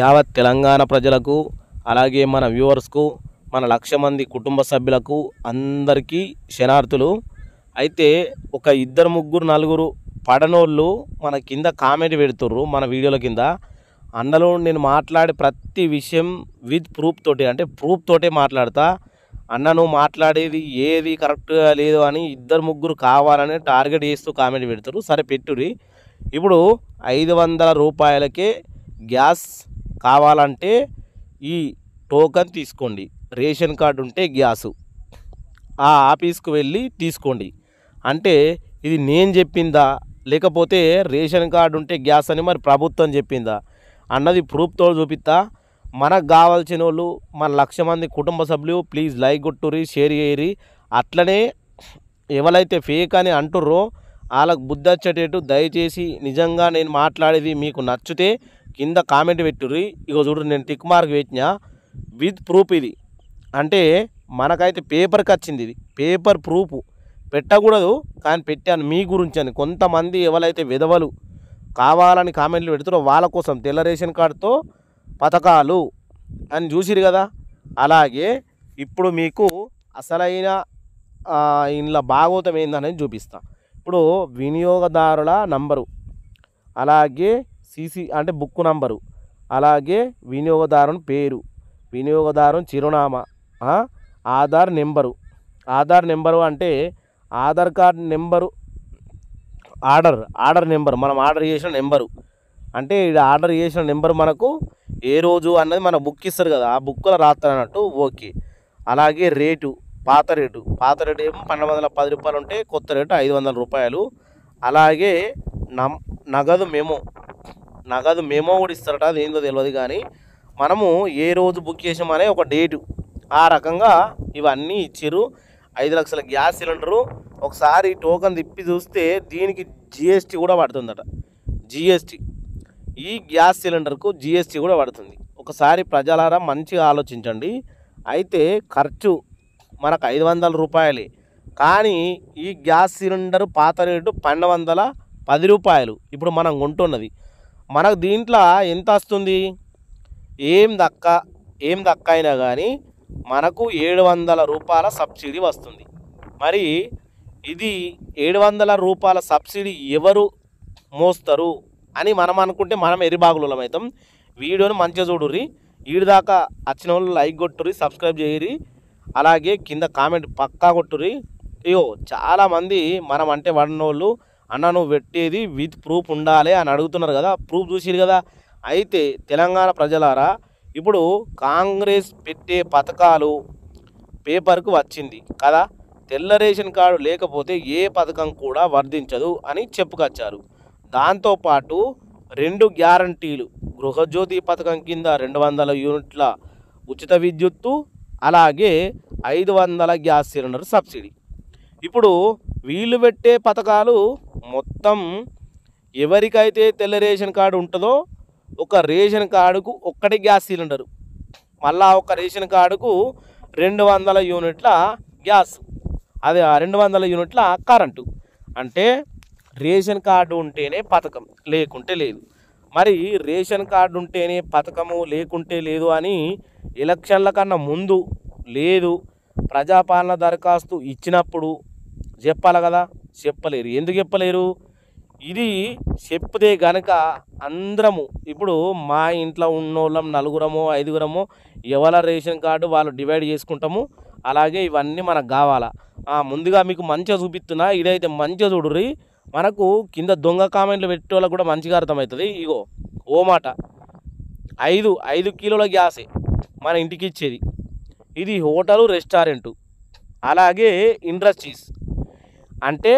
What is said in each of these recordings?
యావత్ తెలంగాణ ప్రజలకు అలాగే మన వ్యూవర్స్కు మన లక్ష మంది కుటుంబ సభ్యులకు అందరికీ శనార్థులు అయితే ఒక ఇద్దరు ముగ్గురు నలుగురు పడనోళ్ళు మన కింద కామెంట్ పెడుతుర్రు మన వీడియోల కింద అందులో నేను మాట్లాడే ప్రతి విషయం విత్ ప్రూఫ్ తోటి అంటే ప్రూఫ్ తోటే మాట్లాడతా అన్న నువ్వు మాట్లాడేది ఏది కరెక్ట్గా లేదు అని ఇద్దరు ముగ్గురు కావాలని టార్గెట్ చేస్తూ కామెంట్ పెడతారు సరే పెట్టుడి ఇప్పుడు ఐదు వందల రూపాయలకే గ్యాస్ కావాలంటే ఈ టోకన్ తీసుకోండి రేషన్ కార్డు ఉంటే గ్యాసు ఆ ఆఫీస్కు వెళ్ళి తీసుకోండి అంటే ఇది నేను చెప్పిందా లేకపోతే రేషన్ కార్డు ఉంటే గ్యాస్ అని మరి ప్రభుత్వం చెప్పిందా అన్నది ప్రూఫ్తో చూపిస్తా మనకు కావాల్సిన వాళ్ళు మన లక్ష మంది కుటుంబ సభ్యులు ప్లీజ్ లైక్ కొట్టుర్రి షేర్ చేయరి అట్లనే ఎవరైతే ఫేక్ అని అంటుర్రో వాళ్ళకు బుద్ధి వచ్చేటట్టు దయచేసి నిజంగా నేను మాట్లాడేది మీకు నచ్చితే కింద కామెంట్ పెట్టుర్రి ఇక చూడు నేను టిక్ మార్క్ పెట్టిన విత్ ప్రూఫ్ ఇది అంటే మనకైతే పేపర్కి వచ్చింది ఇది పేపర్ ప్రూఫ్ పెట్టకూడదు కానీ పెట్టాను మీ గురించి అని కొంతమంది ఎవరైతే విధవలు కావాలని కామెంట్లు పెడుతున్నారో వాళ్ళ కోసం తెల్ల రేషన్ కార్డుతో పథకాలు అని చూసిరు కదా అలాగే ఇప్పుడు మీకు అసలైన ఇంట్లో భాగోతం ఏందనేది చూపిస్తాను ఇప్పుడు వినియోగదారుల నంబరు అలాగే సీసీ అంటే బుక్ నంబరు అలాగే వినియోగదారుని పేరు వినియోగదారుని చిరునామా ఆధార్ నెంబరు ఆధార్ నెంబరు అంటే Aadhaar card number order order number మనం ఆర్డర్ చేసిన నెంబరు అంటే ఇది ఆర్డర్ చేసిన నెంబర్ మనకు ఏ రోజు అన్నది మన బుక్ ఇస్తారు కదా ఆ బుక్లో రాస్తారు అన్నట్టు ఓకే అలాగే రేటు పాత రేటు పాత రేటు ఏమో పన్నెండు వందల పది రూపాయలు ఉంటే కొత్త రేటు ఐదు వందల రూపాయలు అలాగే నమ్ నగదు మేమో నగదు మేమో కూడా ఇస్తారట అది ఏందో తెలియదు కానీ మనము ఏ రోజు బుక్ చేసామనే ఒక డేటు ఆ రకంగా ఇవన్నీ ఇచ్చారు ఐదు లక్షల గ్యాస్ సిలిండరు ఒకసారి టోకన్ తిప్పి చూస్తే దీనికి జిఎస్టీ కూడా పడుతుందట జిఎస్టీ ఈ గ్యాస్ సిలిండర్కు జిఎస్టీ కూడా పడుతుంది ఒకసారి ప్రజలారా మంచిగా ఆలోచించండి అయితే ఖర్చు మనకు ఐదు వందల రూపాయలే కానీ ఈ గ్యాస్ సిలిండర్ పాత రేటు పన్నెండు వందల పది రూపాయలు ఇప్పుడు మనం కొంటున్నది మనకు దీంట్లో ఎంత వస్తుంది ఏం దక్క ఏం దక్క అయినా కానీ మనకు ఏడు వందల రూపాయల సబ్సిడీ వస్తుంది మరి ఇది ఏడు వందల రూపాయల సబ్సిడీ ఎవరు మోస్తారు అని మనం అనుకుంటే మనం ఎరిబాగులం అవుతాం వీడియోని మంచిగా చూడుర్రి వీడిదాకా వచ్చిన వాళ్ళు లైక్ కొట్టుర్రి సబ్స్క్రైబ్ చేయరి అలాగే కింద కామెంట్ పక్కా కొట్టురి అయ్యో చాలామంది మనం అంటే వాడినోళ్ళు అన్న నువ్వు పెట్టేది విత్ ప్రూఫ్ ఉండాలి అని అడుగుతున్నారు కదా ప్రూఫ్ చూసిరు కదా అయితే తెలంగాణ ప్రజలారా ఇప్పుడు కాంగ్రెస్ పెట్టే పథకాలు పేపర్కు వచ్చింది కదా తెల్ల రేషన్ కార్డు లేకపోతే ఏ పథకం కూడా వర్ధించదు అని చెప్పుకొచ్చారు దాంతోపాటు రెండు గ్యారంటీలు గృహజ్యోతి పథకం కింద రెండు వందల యూనిట్ల ఉచిత విద్యుత్తు అలాగే ఐదు వందల గ్యాస్ సిలిండర్ సబ్సిడీ ఇప్పుడు వీళ్ళు పెట్టే పథకాలు మొత్తం ఎవరికైతే తెల్ల రేషన్ కార్డు ఉంటుందో ఒక రేషన్ కార్డుకు ఒక్కటి గ్యాస్ సిలిండరు మళ్ళా ఒక రేషన్ కార్డుకు రెండు వందల యూనిట్ల గ్యాస్ అది రెండు వందల యూనిట్ల కరెంటు అంటే రేషన్ కార్డు ఉంటేనే పథకం లేకుంటే లేదు మరి రేషన్ కార్డు ఉంటేనే పథకము లేకుంటే లేదు అని ఎలక్షన్ల కన్నా ముందు లేదు ప్రజాపాలన దరఖాస్తు ఇచ్చినప్పుడు చెప్పాలి కదా చెప్పలేరు ఎందుకు చెప్పలేరు ఇది చెప్తే గనక అందరము ఇప్పుడు మా ఇంట్లో ఉన్నోళ్ళం నలుగురమో ఐదుగురమో ఎవరి రేషన్ కార్డు వాళ్ళు డివైడ్ చేసుకుంటాము అలాగే ఇవన్నీ మనకు కావాలా ముందుగా మీకు మంచిగా చూపిస్తున్నా ఇదైతే మంచిగా చూడుర్రీ మనకు కింద దొంగ కామెంట్లు పెట్టే కూడా మంచిగా అర్థమవుతుంది ఇగో ఓ మాట ఐదు ఐదు కిలోల గ్యాసే మన ఇంటికి ఇచ్చేది ఇది హోటల్ రెస్టారెంటు అలాగే ఇండస్ట్రీస్ అంటే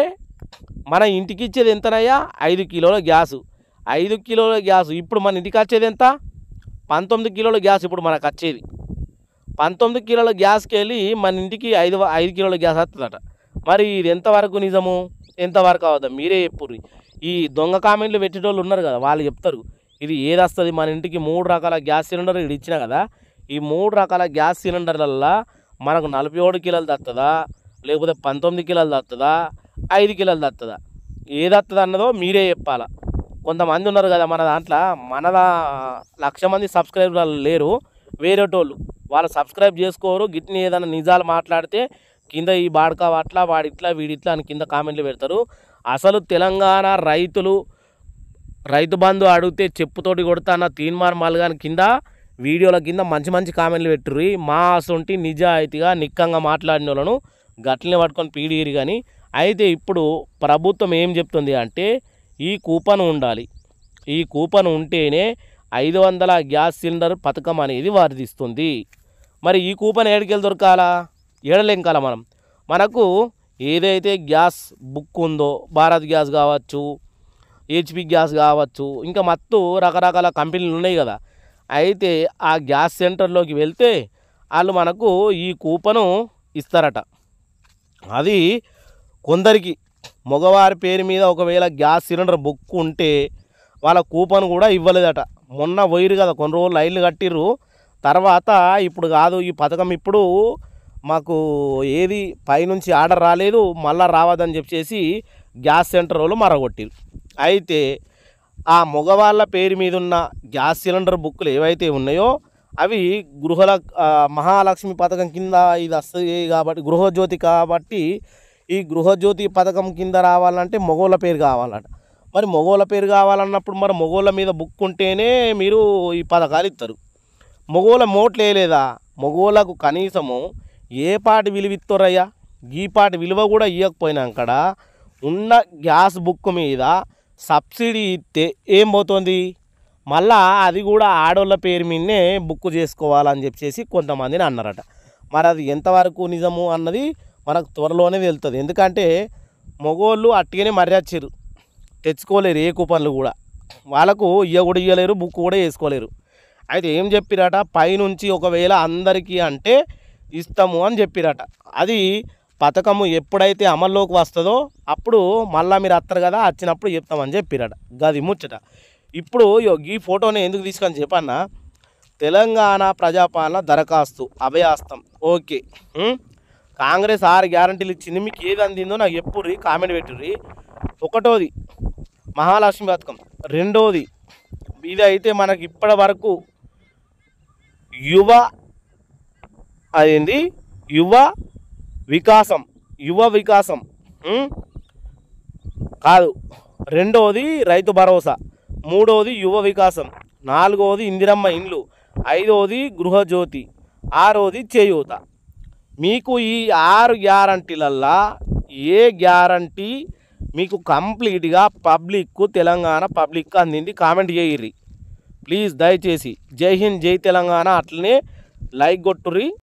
మన ఇంటికి ఇచ్చేది ఎంతనయ్యా ఐదు కిలోల గ్యాసు ఐదు కిలోల గ్యాసు ఇప్పుడు మన ఇంటికి వచ్చేది ఎంత పంతొమ్మిది కిలోల గ్యాస్ ఇప్పుడు మనకు వచ్చేది పంతొమ్మిది కిలోల గ్యాస్కి వెళ్ళి మన ఇంటికి ఐదు ఐదు కిలోల గ్యాస్ వస్తుందట మరి ఇది ఎంతవరకు నిజము ఎంతవరకు అవద్దా మీరే చెప్పుర్రి ఈ దొంగ కామెంట్లు పెట్టేటోళ్ళు ఉన్నారు కదా వాళ్ళు చెప్తారు ఇది ఏది మన ఇంటికి మూడు రకాల గ్యాస్ సిలిండర్ ఇక్కడ ఇచ్చిన కదా ఈ మూడు రకాల గ్యాస్ సిలిండర్లల్లో మనకు నలభై ఏడు కిలోలు దత్తదా లేకపోతే పంతొమ్మిది కిలోలు దత్తదా ఐదు కిలోలు దత్తదా ఏది వస్తుంది అన్నదో మీరే చెప్పాలా కొంతమంది ఉన్నారు కదా మన దాంట్లో మన లక్ష మంది సబ్స్క్రైబర్లు లేరు వేరేటోళ్ళు వాళ్ళు సబ్స్క్రైబ్ చేసుకోరు గిట్ని ఏదైనా నిజాలు మాట్లాడితే కింద ఈ బాడక అట్లా వాడిట్లా వీడిట్లా అని కింద కామెంట్లు పెడతారు అసలు తెలంగాణ రైతులు రైతు బంధు అడిగితే చెప్పుతోటి కొడతాన తీన్మార్ మల్గాని కింద వీడియోల కింద మంచి మంచి కామెంట్లు పెట్టుర్రి మా అసొంటి నిజాయితీగా నిక్కంగా మాట్లాడిన వాళ్ళను గట్లనే పట్టుకొని పీడిగిరి కానీ అయితే ఇప్పుడు ప్రభుత్వం ఏం చెప్తుంది అంటే ఈ కూపన్ ఉండాలి ఈ కూపన్ ఉంటేనే ఐదు వందల గ్యాస్ సిలిండర్ పథకం అనేది వర్ధిస్తుంది మరి ఈ కూపన్ ఏడికెళ్ళి దొరకాలా ఏడలేం కాలం మనం మనకు ఏదైతే గ్యాస్ బుక్ ఉందో భారత్ గ్యాస్ కావచ్చు హెచ్పి గ్యాస్ కావచ్చు ఇంకా మత్తు రకరకాల కంపెనీలు ఉన్నాయి కదా అయితే ఆ గ్యాస్ సెంటర్లోకి వెళ్తే వాళ్ళు మనకు ఈ కూపను ఇస్తారట అది కొందరికి మగవారి పేరు మీద ఒకవేళ గ్యాస్ సిలిండర్ బుక్ ఉంటే వాళ్ళ కూపన్ కూడా ఇవ్వలేదట మొన్న పోయిరు కదా కొన్ని రోజులు లైన్లు కట్టిర్రు తర్వాత ఇప్పుడు కాదు ఈ పథకం ఇప్పుడు మాకు ఏది పైనుంచి ఆర్డర్ రాలేదు మళ్ళీ రావద్దని చెప్పేసి గ్యాస్ సెంటర్ వాళ్ళు మరగొట్టిరు అయితే ఆ మగవాళ్ళ పేరు మీద ఉన్న గ్యాస్ సిలిండర్ బుక్కులు ఏవైతే ఉన్నాయో అవి గృహల మహాలక్ష్మి పథకం కింద ఇది వస్తుంది కాబట్టి గృహజ్యోతి కాబట్టి ఈ గృహజ్యోతి పథకం కింద రావాలంటే మగోళ్ళ పేరు కావాలంట మరి మగోళ్ళ పేరు కావాలన్నప్పుడు మరి మగోళ్ళ మీద బుక్ ఉంటేనే మీరు ఈ పథకాలు ఇస్తారు మగోళ్ళ మోట్లు వేయలేదా మగోళ్ళకు కనీసము ఏ పాటి విలువ ఇస్తారయ్యా ఈ పాటి విలువ కూడా ఇవ్వకపోయినాకడ ఉన్న గ్యాస్ బుక్ మీద సబ్సిడీ ఇస్తే ఏం పోతుంది మళ్ళా అది కూడా ఆడోళ్ళ పేరు మీదనే బుక్ చేసుకోవాలని చెప్పేసి కొంతమందిని అన్నారట మరి అది ఎంతవరకు నిజము అన్నది మనకు త్వరలోనే తెలుస్తుంది ఎందుకంటే మగోళ్ళు అట్టిగానే మర్యాదచ్చారు తెచ్చుకోలేరు ఏ కూపన్లు కూడా వాళ్ళకు ఇయ్య కూడా ఇయ్యలేరు బుక్ కూడా వేసుకోలేరు అయితే ఏం చెప్పిరట పైనుంచి ఒకవేళ అందరికీ అంటే ఇస్తాము అని చెప్పిరట అది పథకము ఎప్పుడైతే అమల్లోకి వస్తుందో అప్పుడు మళ్ళా మీరు వస్తారు కదా వచ్చినప్పుడు చెప్తామని చెప్పిరట గది ముచ్చట ఇప్పుడు ఈ ఫోటోని ఎందుకు తీసుకొని చెప్పన్నా తెలంగాణ ప్రజాపాలన దరఖాస్తు అభయాస్తం ఓకే కాంగ్రెస్ ఆరు గ్యారంటీలు ఇచ్చింది మీకు ఏది అందిందో నాకు ఎప్పుడు కామెంట్ పెట్టుర్రీ ఒకటోది మహాలక్ష్మి పథకం రెండోది ఇది అయితే మనకి ఇప్పటి వరకు యువ అదేంది యువ వికాసం యువ వికాసం కాదు రెండవది రైతు భరోసా మూడవది యువ వికాసం నాలుగవది ఇందిరమ్మ ఇండ్లు ఐదవది గృహజ్యోతి ఆరవది చేయూత మీకు ఈ ఆరు గ్యారంటీలల్లా ఏ గ్యారంటీ మీకు కంప్లీట్గా పబ్లిక్కు తెలంగాణ పబ్లిక్ అందింది కామెంట్ చేయర్రి ప్లీజ్ దయచేసి జై హింద్ జై తెలంగాణ అట్లనే లైక్ కొట్టుర్రి